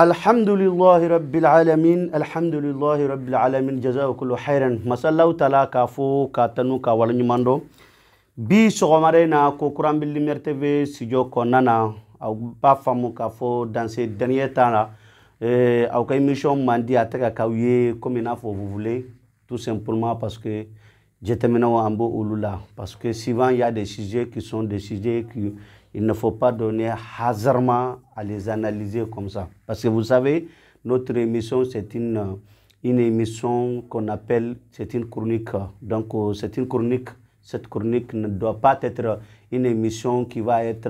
الحمد لله رب العالمين الحمد لله رب العالمين جزاء كل خير ما شاء الله تعالى كفو كاتنو كا ولا نيماندو بي سوغمارا نا كوكران بي ليمير تي سيجو كونانا او با فامو كفو دان سي دانيير او كاي ميشون ماندي اتكا كاوي كومي نافو فو تو سامبلمون باسكو جيتامينو امبو اولولا باسكو سيفان يا دي سيجي كي سون دي سيجي كي il ne faut pas donner hasardement à les analyser comme ça. Parce que vous savez, notre émission, c'est une, une émission qu'on appelle, c'est une chronique. Donc, euh, c'est une chronique. Cette chronique ne doit pas être une émission qui va être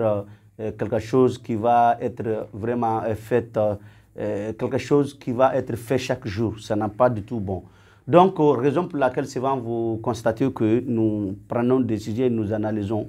euh, quelque chose qui va être vraiment euh, fait, quelque chose qui va être fait chaque jour. Ça n'a pas du tout bon. Donc, raison pour laquelle souvent vous constatez que nous prenons des sujets et nous analysons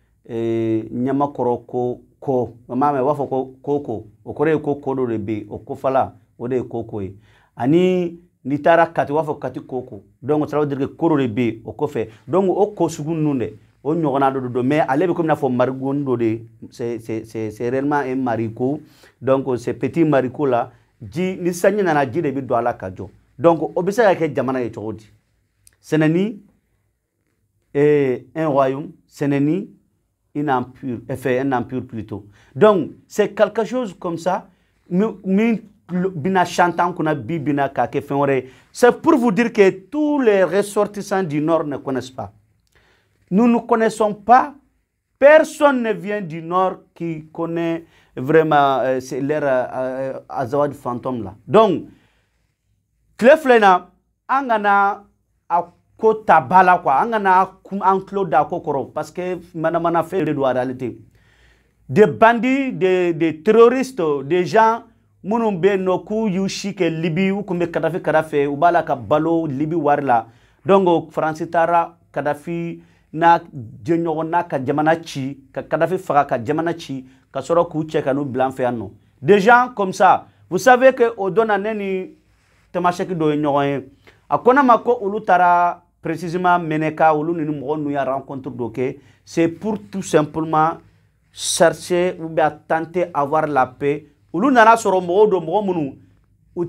ɲamakɔrɔ eh, ko ko mama mɛ u b'a fɔ ko koko o kɔrɔ ye ko ko dɔ de bɛ yen o kofala o de ye koko ye e. ani n'i taara kati u b'a fɔ kati koko donc ça veut dire que ko dɔ de bɛ yen o kɔfɛ donc o ko sugu ninnu dɛ o ɲɔgɔnna dɔ de don mais ale bɛ komi n'a fɔ marigoni dɔ de c'est c'est c'est c'est réellement un marigot donc c'est petit marigot la ji ni sanji nana ji de bɛ don a la ka jɔ donc o bɛ se ka kɛ jamana ye cogo di c'est ni eh, un royaume c'est une ampure, fait un empire plutôt. Donc, c'est quelque chose comme ça. C'est pour vous dire que tous les ressortissants du Nord ne connaissent pas. Nous ne connaissons pas. Personne ne vient du Nord qui connaît vraiment l'ère euh, l'ère euh, euh, Azawad fantôme là. Donc, Cleflena, Angana a ko ta quoi an da parce que mana mana don en des bandits des terroristes des gens minnu bɛ yen nɔ libi u kumbe kadafi kadafi u balo libi warla donc kadafi n'a jenyo n'a ka jamana chi ka kadafi faga jamana chi ka soro k'u des gens comme ça vous savez que o donna te ni tamasɛki akona ye ulutara a précisément Meneka ou nous nous a rencontré d'Oké, c'est pour tout simplement chercher ou bien tenter avoir la paix. Ou nous nana soro mo do mo minnu u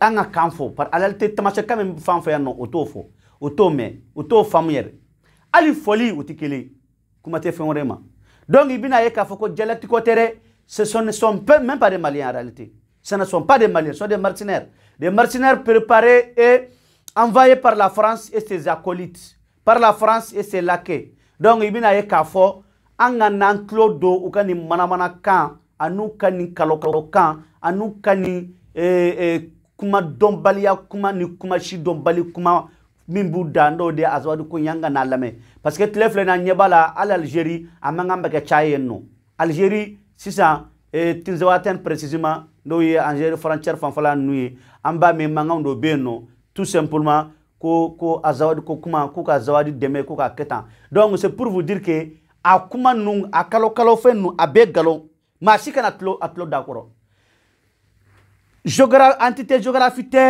anga an par en réalité tamasiyɛn kan min bɛ fan fɛ yan nɔ o t'o fɔ o t'o mɛn o kuma te fɛn rema donc i bɛna ye k'a fɔ ko jalatigɛ ce sont ne sont même pas des maliens en réalité ce ne sont pas des maliens ce sont des mercenaires des mercenaires préparés et envoyé par la France et ses acolytes, par la France et ses laquais. Donc i bɛna ye k'a fɔ an ka n'an tulo don u ka nin manamanakan an'u ka nin kalokalokan an'u ka nin eh, eh, kuma dɔnbaliya kuma ni kuma si dɔnbali kuma min b'u dan n'o de ye azawadi ko ye an ka n'a lamɛn parce que tile filɛ na ɲɛ b'a la hali Algérie a man kan bɛ kɛ caya yen nɔ Algérie sisan eh, Tinzawaten précisément n'o ye Algérie frontière fanfɛla ninnu ye an b'a mɛn mankanw dɔ bɛ yen nɔ tout simplement ko ko azawadi ko kuma ko ka zawadi dɛmɛ ko k'a kɛ tan donc c'est pour vous dire que a kuma ninnu a kalo kalo fɛn ninnu a bɛɛ nkalon maa si kana tulo a tulo da kɔrɔ géogra entité géographie tɛ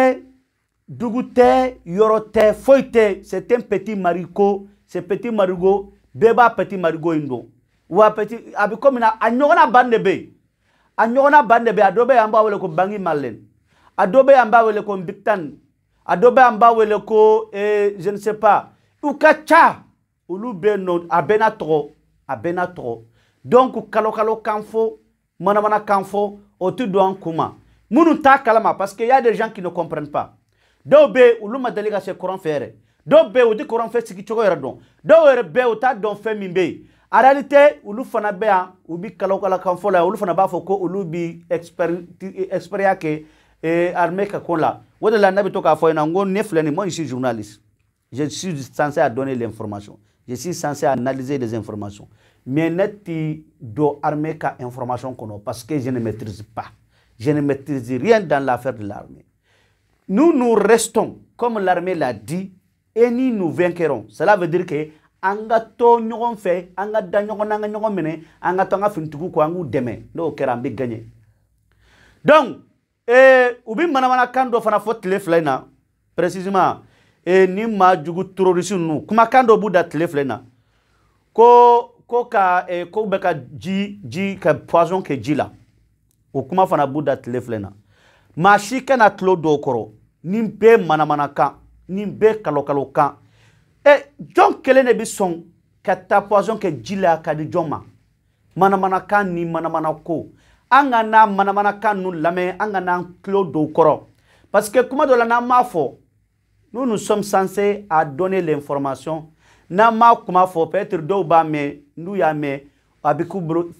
dugu tɛ yɔrɔ tɛ foyi tɛ c'est un petit marigot c'est petit marigot bɛɛ b'a petit marigot in dɔn wa petit a bɛ komi na a ɲɔgɔnna ban de bɛ yen a ɲɔgɔnna ban de bɛ yen a dɔ bɛ yen an b'a wele ko bangi malen a dɔ bɛ yen an b'a wele ko nbikitani adobe an b'a wele eh, je ne sais pas Ukacha, ulu ca Abenatro bɛ donc kalo kalo kan fɔ manamana otu fɔ kuma. ti don ma kalama parce que y a des gens qui ne comprennent pas Dobe ulu yen ma deli ka se kuran fɛ yɛrɛ dɔw bɛ yen u tɛ kuran fɛ sigicogo yɛrɛ dɔn dɔw yɛrɛ en réalité ulu fana bɛ yan kalo kalo la olu fana b'a ulu bi olu expérience et armée ka la o de la to k'a moi je suis journaliste je suis censé à donner l'information je suis censé analyser des informations mais ne do Armeka information parce que je ne maîtrise pas je ne maîtrise rien dans l'affaire de l'armée nous nous restons comme l'armée l'a dit et ni nous vaincrons cela veut dire que angato ka to ɲɔgɔn fɛ fait, ka da ɲɔgɔn na an ka ɲɔgɔn n'o gagner donc Eh, u bi manamana kan dɔ fana fɔ tile fila in na précisement eh, ni maa jugu terorisi ninnu kumakan dɔ b'u da tile fila in na ko ko ka eh, ko bɛ ka ji ji ka poison kɛ ji la o kuma fana b'u da tile fila in na maa si kana tulo dɔw kɔrɔ nin bɛɛ manamana kan nin bɛɛ kalokalo kan ɛ jɔn kelen de bi sɔn ka taa poison kɛ ji la ka di jɔn ma manamana kan ni manamana ko. Angana, manamana n'a manamanakan Angana, lamɛn an ka parce que kuma dɔ la n'an nous nous sommes censés à donner l'information na m'a kuma peut-être dɔw b'a mɛn n'u y'a mɛn a bɛ k'u bolo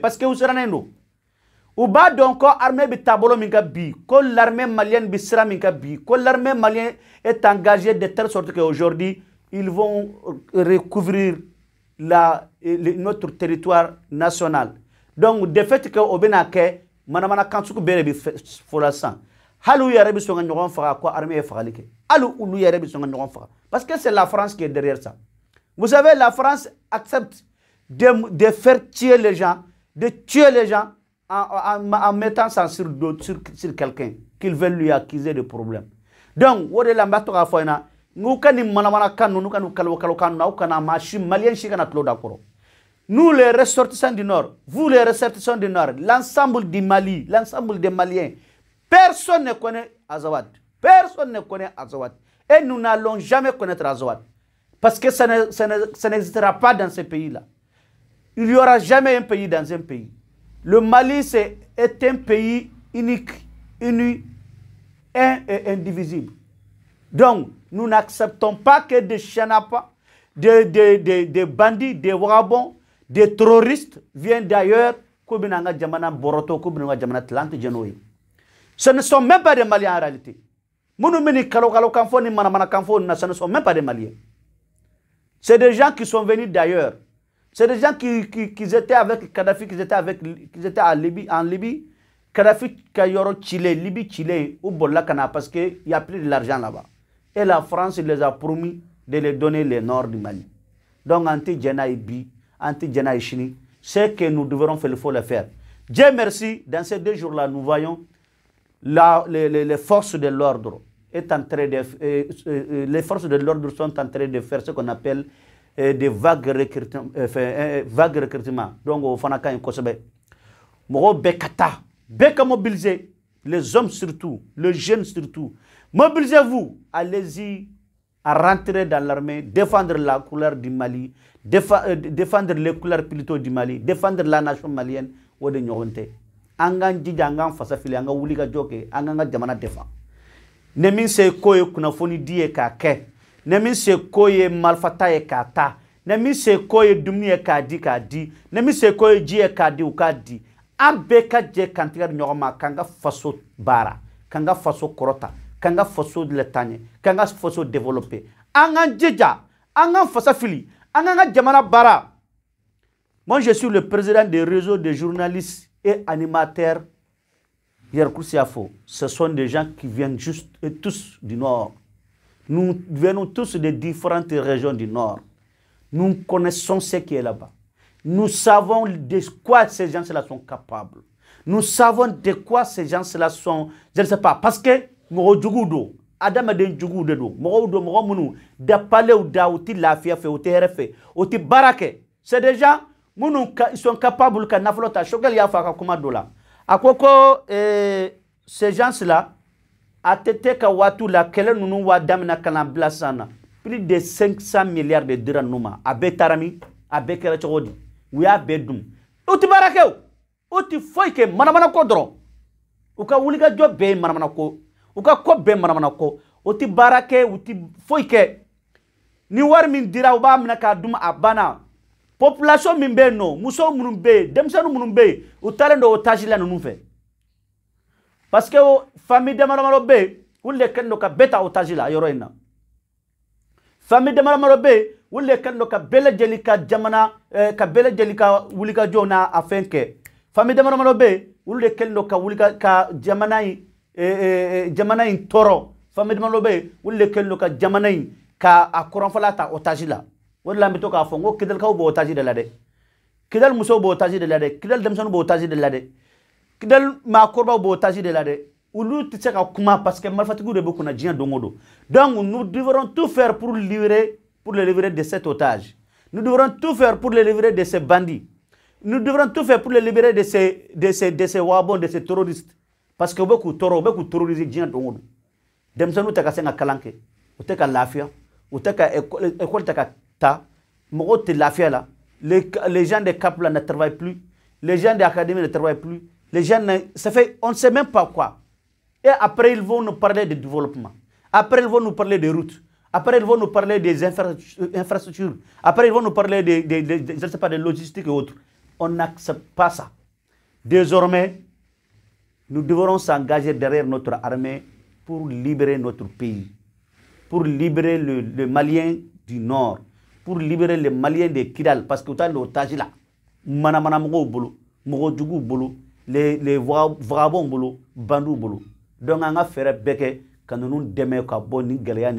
parce que u sirannen nous? b'a donc? armée bi taabolo minga bi ko l'armée malienne bi sira bi ko l'armée malienne est engagée de telle sorte que aujourd'hui ils vont recouvrir la, notre territoire national donc de fait que on bɛna manamana kan sugu bɛɛ de bɛ fɔla sisan hali armée parce que c'est la France qui est derrière ça vous savez la France accepte de, faire tuer les gens de tuer les gens en, mettant ça sur, quelqu'un qu'ils veulent lui accuser de problèmes. donc il de to k'a fɔ nous nous, les ressortissants du Nord, vous, les ressortissants du Nord, l'ensemble du Mali, l'ensemble des Maliens, personne ne connaît Azawad. Personne ne connaît Azawad. Et nous n'allons jamais connaître Azawad. Parce que ça n'existera pas dans ce pays-là. Il n'y aura jamais un pays dans un pays. Le Mali est, est un pays unique, uni, un et indivisible. Donc, nous n'acceptons pas que des chenapas, des, bandits, des wabons des terroristes viennent d'ailleurs ce ne sont même pas des Maliens en réalité. Ce ne sont même pas des Maliens. C'est des gens qui sont venus d'ailleurs. C'est des gens qui, qui, qui, étaient avec Kadhafi, qui étaient, avec, qui étaient en Libye. En Libye. Kadhafi, Kayoro, Chile, Libye, Chile, ou Bolakana, parce qu'il n'y a plus de l'argent là-bas. Et la France les a promis de les donner le nord du Mali. Donc, Anti Djenaïbi, anti Chini, c'est que nous devrons faire, le faut le faire. Dieu merci, dans ces deux jours-là, nous voyons la, les, forces de l'ordre est en de, euh, euh, euh, les forces de l'ordre sont en train de faire ce qu'on appelle des vagues recrutements, vagues recrutement Donc, au Fanaka et Moro Bekata, Beka mobiliser, les hommes surtout, les jeunes surtout. Mobilisez-vous, allez-y à rentrer dans l'armée, défendre la couleur du Mali, défa euh, défendre les couleurs plutôt du Mali, défendre la nation malienne o de ɲɔgɔn tɛ an k'an jija an k'an fasa fili an ka wuli defa ni min se ko ye kunnafoni di ye k'a kɛ ni min se ko ye marifata ye k'a ta ni min se ko ye dumuni ye k'a di k'a di ni se ko ji ye k'a di u k'a di an ka jɛ k'an tigɛ di ɲɔgɔn faso baara k'an faso kɔrɔta quand on faso développer moi je suis le président des réseaux de journalistes et animateurs à ce sont des gens qui viennent juste et tous du nord nous venons tous des différentes régions du nord nous connaissons ce qui est là-bas nous savons de quoi ces gens-là sont capables nous savons de quoi ces gens-là sont, je ne sais pas, parce que mɔgɔ juguw don adamaden juguw de don mɔgɔw don mɔgɔ minnu dapalenw da u tɛ lafiya fɛ u tɛ hɛrɛ fɛ u tɛ baara kɛ c'est déjà minnu ka sont capables ka nafolo ta sokɛli y'a fɔ a ka kuma dɔ eh, la a ko ko eh, ces gens là a tɛ tɛ ka waatiw la kɛlɛ ninnu waa daminɛ ka na bila sisan na plus de 500 milliards de dira ninnu ma a bɛɛ taara min a bɛɛ kɛra cogo di u y'a bɛɛ dun u tɛ baara kɛ o u tɛ foyi kɛ manamanako dɔrɔn u ka wulikajɔ bɛɛ ye manamanako u ka ko bɛɛ manamana kɔ u ti baara kɛ u ti foyi kɛ ni wari min dira u b'a minɛ k'a duma a banna population min bɛ yen nɔ muso minnu bɛ yen denmisɛnnin minnu bɛ yen u taalen don otage la ninnu fɛ parce que famille damadamaw bɛ yen olu de kɛlen don ka bɛɛ ta otage la yɔrɔ in na famille damadamaw bɛ yen olu de kɛlen don ka bɛɛ lajɛlen ka jamana eh, ka bɛɛ lajɛlen ka wulikajɔw n'a fɛn kɛ famille damadamaw bɛ yen olu de kɛlen don ka wuli ka jamana in Eh, eh, eh, jamana in toro faami damadɔ bɛ yen olu ka jamana in ka ta otaji la ou de la an bɛ kidal k'a fɔ otaji de la de kidal musow b'o otaji de la dɛ kidali denmisɛnninw b'o otaji de la dɛ ma maakɔrɔbaw otaji de la de olu tɛ parce que marifatigiw de beaucoup na diɲɛ donc nous devrons tout faire pour livrer pour les livrer de cet otage nous devrons tout faire pour les libérer de ces bandits nous devrons tout faire pour les libérer de ces de ces de ces wabons de ces terroristes parce que beaucoup de beaucoup terroriser se ta les, les gens des CAP là ne travaillent plus les gens de académies ne travaillent plus les gens ça fait on ne sait même pas quoi et après ils vont nous parler de développement après ils vont nous parler de routes après, ils vont nous parler des infrastructures. Après, ils vont nous parler des, des, je sais pas, de logistique et autres. On n'accepte pas ça. Désormais, nous devrons s'engager derrière notre armée pour libérer notre pays, pour libérer le, le Malien du Nord, pour libérer les Maliens des Kidal, parce que tout le l'otage là. Manamana Bolo, Morojugu Bolo, les, les Vrabon Bolo, Bandou Bolo. Donc, on a fait un quand nous demain ka bɔ nin gɛlɛya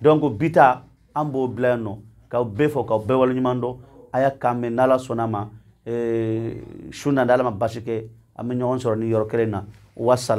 donc Bita, ambo an b'o bila yen nɔ ayakame n'ala eh, an bɛ ɲɔgɔn sɔrɔ ni York kelen na wasala